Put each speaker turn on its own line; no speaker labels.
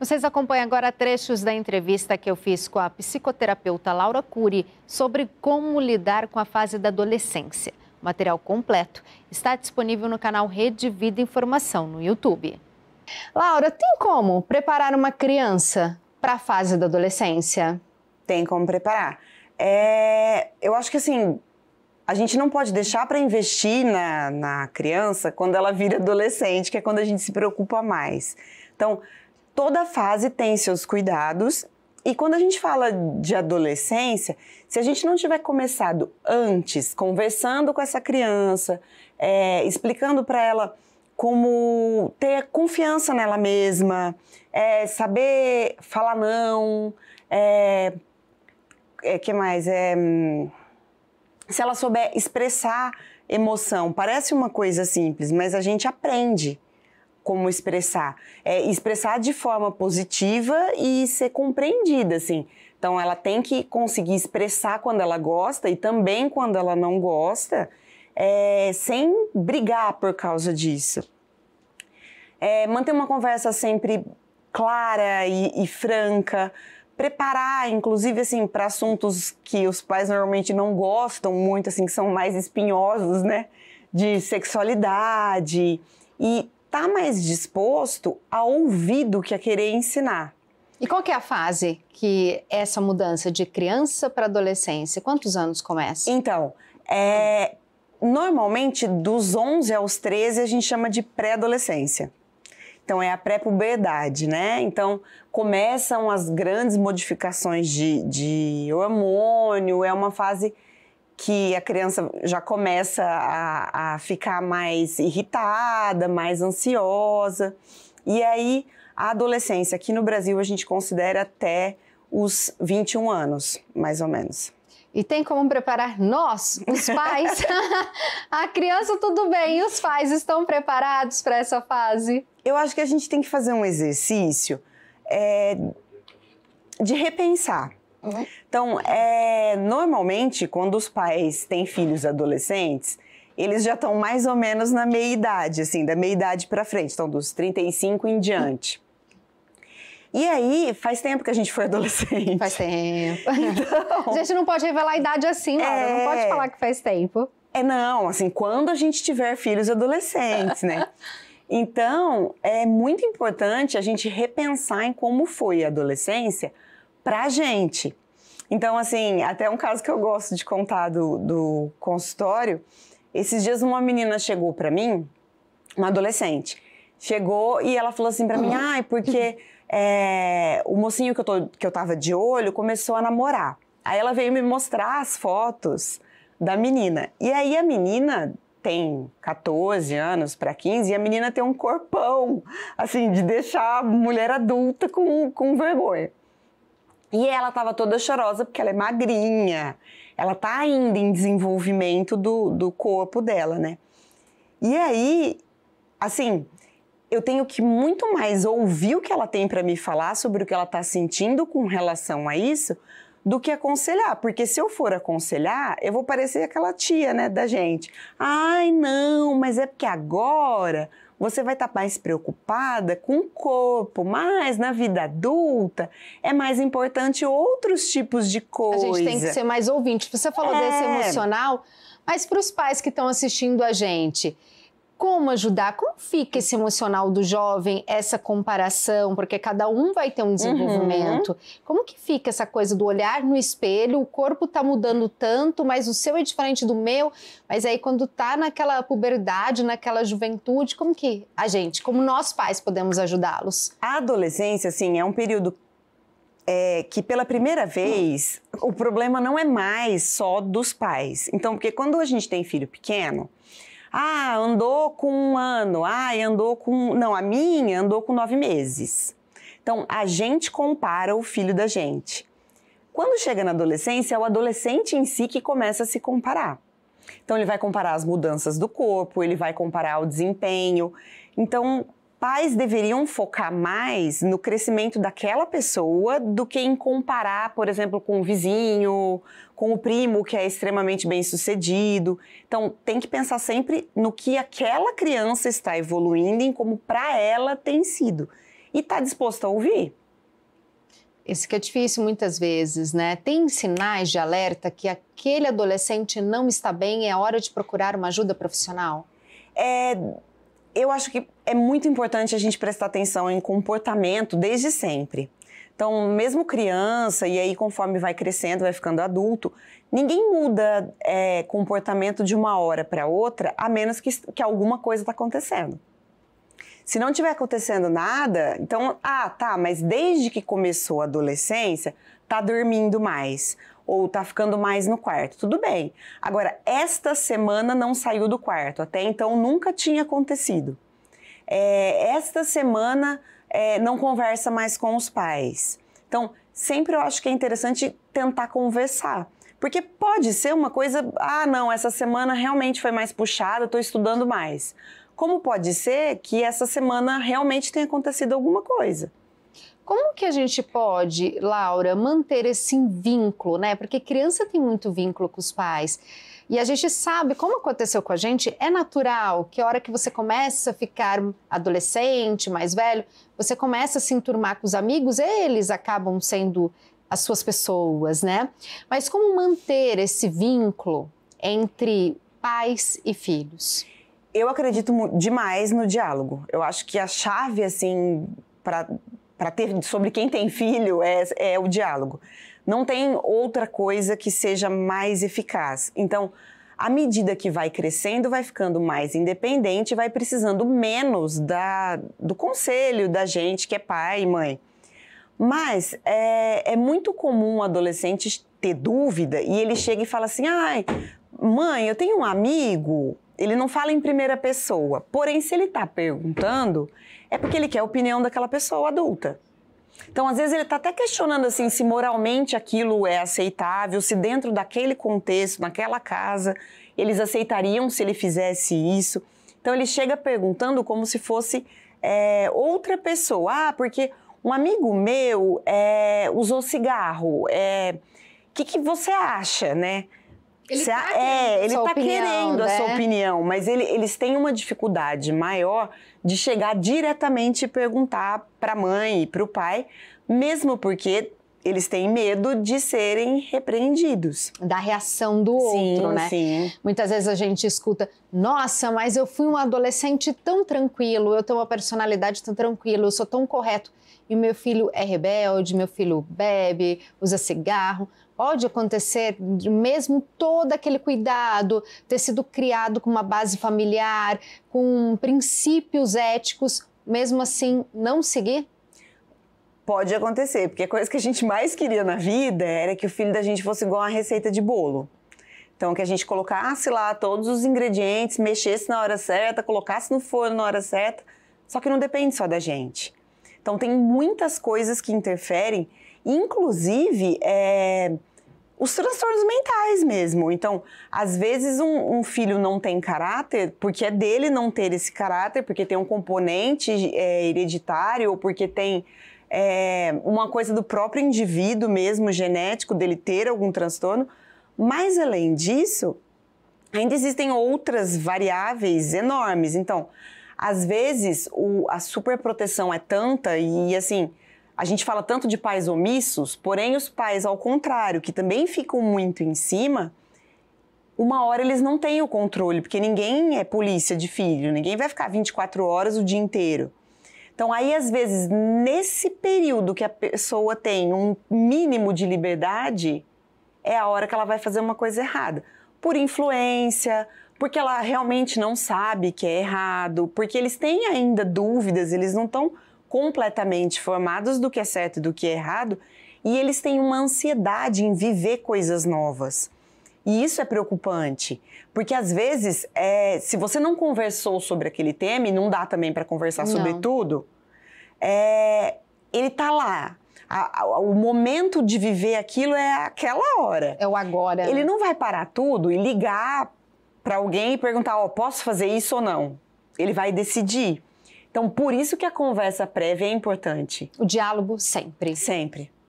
Vocês acompanham agora trechos da entrevista que eu fiz com a psicoterapeuta Laura Cury sobre como lidar com a fase da adolescência. O material completo está disponível no canal Rede Vida Informação no YouTube. Laura, tem como preparar
uma criança para a fase da adolescência? Tem como preparar. É... eu acho que assim, a gente não pode deixar para investir na, na criança quando ela vira adolescente, que é quando a gente se preocupa mais. Então, toda fase tem seus cuidados. E quando a gente fala de adolescência, se a gente não tiver começado antes, conversando com essa criança, é, explicando para ela como ter confiança nela mesma, é, saber falar não, é, é que mais é, se ela souber expressar emoção. Parece uma coisa simples, mas a gente aprende como expressar. É expressar de forma positiva e ser compreendida, assim. Então, ela tem que conseguir expressar quando ela gosta e também quando ela não gosta, é, sem brigar por causa disso. É, manter uma conversa sempre clara e, e franca, preparar, inclusive, assim, para assuntos que os pais normalmente não gostam muito, assim, que são mais espinhosos, né? De sexualidade e está mais disposto a ouvir do que a querer
ensinar. E qual que é a fase que essa mudança de criança para adolescência?
Quantos anos começa? Então, é, normalmente dos 11 aos 13 a gente chama de pré-adolescência. Então é a pré-puberdade, né? Então começam as grandes modificações de, de hormônio, é uma fase que a criança já começa a, a ficar mais irritada, mais ansiosa. E aí, a adolescência, aqui no Brasil, a gente considera até os 21 anos, mais ou menos. E tem como preparar nós, os pais? a criança, tudo bem, e os pais estão preparados para essa fase? Eu acho que a gente tem que fazer um exercício é, de repensar Uhum. Então, é, normalmente, quando os pais têm filhos adolescentes, eles já estão mais ou menos na meia-idade, assim, da meia-idade para frente, estão dos 35 em diante. E aí, faz tempo que a gente foi adolescente. Faz tempo. Então, a gente não pode revelar a idade assim, não. É... Não pode falar que faz tempo. É, não. Assim, quando a gente tiver filhos adolescentes, né? então, é muito importante a gente repensar em como foi a adolescência para a gente. Então, assim, até um caso que eu gosto de contar do, do consultório. Esses dias uma menina chegou para mim, uma adolescente, chegou e ela falou assim para mim, ah. ai, ah, porque é, o mocinho que eu, tô, que eu tava de olho começou a namorar. Aí ela veio me mostrar as fotos da menina. E aí a menina tem 14 anos para 15 e a menina tem um corpão, assim, de deixar a mulher adulta com, com vergonha. E ela estava toda chorosa porque ela é magrinha. Ela tá ainda em desenvolvimento do, do corpo dela, né? E aí, assim, eu tenho que muito mais ouvir o que ela tem para me falar sobre o que ela tá sentindo com relação a isso do que aconselhar, porque se eu for aconselhar, eu vou parecer aquela tia, né, da gente. Ai, não, mas é porque agora você vai estar tá mais preocupada com o corpo, mas na vida adulta é mais importante outros tipos de coisa. A gente tem que ser mais
ouvinte. Você falou é. desse emocional, mas para os pais que estão assistindo a gente, como ajudar? Como fica uhum. esse emocional do jovem, essa comparação? Porque cada um vai ter um desenvolvimento. Uhum. Como que fica essa coisa do olhar no espelho? O corpo tá mudando tanto, mas o seu é diferente do meu. Mas aí, quando tá naquela puberdade,
naquela juventude, como que a gente, como nós pais, podemos ajudá-los? A adolescência, assim, é um período é que pela primeira vez o problema não é mais só dos pais. Então, porque quando a gente tem filho pequeno, ah, andou com um ano. Ah, andou com. Não, a minha andou com nove meses. Então, a gente compara o filho da gente. Quando chega na adolescência, é o adolescente em si que começa a se comparar. Então, ele vai comparar as mudanças do corpo, ele vai comparar o desempenho. Então, pais deveriam focar mais no crescimento daquela pessoa do que em comparar, por exemplo, com o vizinho, com o primo que é extremamente bem sucedido. Então, tem que pensar sempre no que aquela criança está evoluindo e em como para ela tem sido. E está disposto a ouvir?
Esse que é difícil muitas vezes, né? Tem sinais de alerta que aquele adolescente não está bem e é hora de procurar uma ajuda profissional? É,
eu acho que é muito importante a gente prestar atenção em comportamento desde sempre. Então, mesmo criança, e aí conforme vai crescendo, vai ficando adulto, ninguém muda é, comportamento de uma hora para outra, a menos que, que alguma coisa está acontecendo. Se não tiver acontecendo nada, então, ah, tá, mas desde que começou a adolescência, tá dormindo mais ou tá ficando mais no quarto. Tudo bem. Agora, esta semana não saiu do quarto. Até então nunca tinha acontecido. É, esta semana é, não conversa mais com os pais. Então, sempre eu acho que é interessante tentar conversar. Porque pode ser uma coisa, ah, não, essa semana realmente foi mais puxada, estou estudando mais. Como pode ser que essa semana realmente tenha acontecido alguma coisa?
Como que a gente pode, Laura, manter esse vínculo, né? Porque criança tem muito vínculo com os pais. E a gente sabe, como aconteceu com a gente, é natural que a hora que você começa a ficar adolescente, mais velho, você começa a se enturmar com os amigos, eles acabam sendo as suas pessoas, né? Mas como manter
esse vínculo entre pais e filhos? Eu acredito demais no diálogo. Eu acho que a chave, assim, para ter sobre quem tem filho é, é o diálogo. Não tem outra coisa que seja mais eficaz. Então, à medida que vai crescendo, vai ficando mais independente, vai precisando menos da, do conselho da gente que é pai e mãe. Mas é, é muito comum um adolescente ter dúvida e ele chega e fala assim: ai, mãe, eu tenho um amigo ele não fala em primeira pessoa. Porém, se ele está perguntando, é porque ele quer a opinião daquela pessoa adulta. Então, às vezes, ele está até questionando assim, se moralmente aquilo é aceitável, se dentro daquele contexto, naquela casa, eles aceitariam se ele fizesse isso. Então, ele chega perguntando como se fosse é, outra pessoa. Ah, porque um amigo meu é, usou cigarro. O é, que, que você acha, né? Ele Se tá, é, ele está querendo né? a sua né? opinião, mas ele, eles têm uma dificuldade maior de chegar diretamente e perguntar para a mãe e para o pai, mesmo porque eles têm medo de serem repreendidos. Da reação do sim, outro, né? Sim.
Muitas vezes a gente escuta, nossa, mas eu fui um adolescente tão tranquilo, eu tenho uma personalidade tão tranquila, eu sou tão correto. E meu filho é rebelde, meu filho bebe, usa cigarro pode acontecer, mesmo todo aquele cuidado ter sido criado com uma base familiar, com princípios éticos, mesmo assim não seguir?
Pode acontecer, porque a coisa que a gente mais queria na vida era que o filho da gente fosse igual a receita de bolo. Então, que a gente colocasse lá todos os ingredientes, mexesse na hora certa, colocasse no forno na hora certa. Só que não depende só da gente. Então, tem muitas coisas que interferem, inclusive é, os transtornos mentais mesmo. Então, às vezes um, um, filho não tem caráter porque é dele não ter esse caráter, porque tem um componente é, hereditário ou porque tem é, uma coisa do próprio indivíduo mesmo, genético, dele ter algum transtorno. Mas, além disso, ainda existem outras variáveis enormes. Então, às vezes o, a superproteção é tanta e, assim, a gente fala tanto de pais omissos, porém os pais, ao contrário, que também ficam muito em cima, uma hora eles não têm o controle, porque ninguém é polícia de filho, ninguém vai ficar 24 horas o dia inteiro. Então, aí, às vezes, nesse período que a pessoa tem um mínimo de liberdade, é a hora que ela vai fazer uma coisa errada. Por influência, porque ela realmente não sabe que é errado, porque eles têm ainda dúvidas, eles não estão completamente formados do que é certo e do que é errado, e eles têm uma ansiedade em viver coisas novas. E isso é preocupante, porque às vezes, é, se você não conversou sobre aquele tema, e não dá também para conversar não. sobre tudo, é, ele está lá. A, a, o momento de viver aquilo é aquela hora. É o agora. Ele né? não vai parar tudo e ligar para alguém e perguntar: oh, posso fazer isso ou não? Ele vai decidir. Então, por isso que a conversa prévia é importante. O diálogo sempre. Sempre.